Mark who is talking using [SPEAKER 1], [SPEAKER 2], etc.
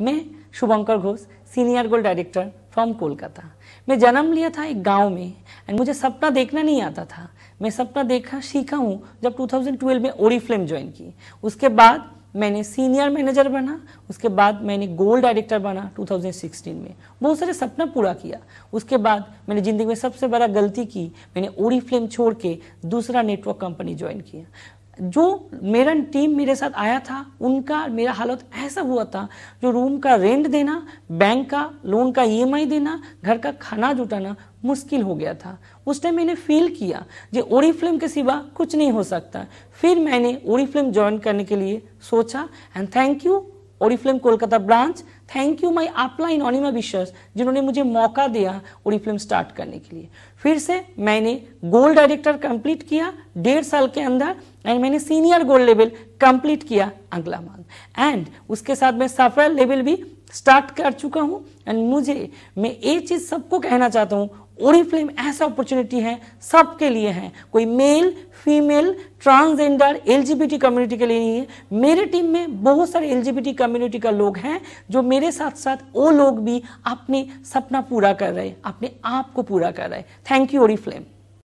[SPEAKER 1] मैं Shubhankar Ghosh senior gold director from Kolkata मैं जन्म लिया था एक गांव में एंड मुझे सपना देखना नहीं आता था मैं सपना देखा सीखा हूँ जब 2012 में ओरी फिल्म ज्वाइन की उसके बाद मैंने सीनियर मैनेजर बना उसके बाद मैंने गोल्ड डायरेक्टर बना 2016 में बहुत सारे सपना पूरा किया उसके बाद मैंने ज़िंदगी में सबसे बड़ा गलती की मैंने ओरी फिल्म छोड़ के दूसरा नेटवर्क कंपनी ज्वाइन किया जो मेरा टीम मेरे साथ आया था उनका मेरा हालत ऐसा हुआ था जो रूम का रेंट देना बैंक का लोन का ई e देना घर का खाना जुटाना मुश्किल हो गया था उस टाइम मैंने फील किया जो ओरी फिल्म के सिवा कुछ नहीं हो सकता फिर मैंने ओरी फिल्म ज्वाइन करने के लिए सोचा एंड थैंक यू ओरी film Kolkata branch thank you my अपना इनोनिमा विश्वास जिन्होंने मुझे मौका दिया उड़ी फिल्म स्टार्ट करने के लिए फिर से मैंने गोल्ड डायरेक्टर कंप्लीट किया डेढ़ साल के अंदर एंड मैंने सीनियर गोल्ड लेवल कंप्लीट किया अगला मंथ एंड उसके साथ मैं सफर लेवल भी स्टार्ट कर चुका हूँ एंड मुझे मैं ये चीज़ सबको कहना चाहता हूँ ओरिफ्लेम ऐसा अपॉर्चुनिटी है सबके लिए है कोई male female transgender LGBT community के लिए नहीं है मेरे टीम में बहुत सारे एलजीबीटी कम्युनिटी का लोग हैं जो मेरे साथ साथ वो लोग भी अपने सपना पूरा कर रहे अपने आप को पूरा कर रहे थैंक यू ओरिफ्लेम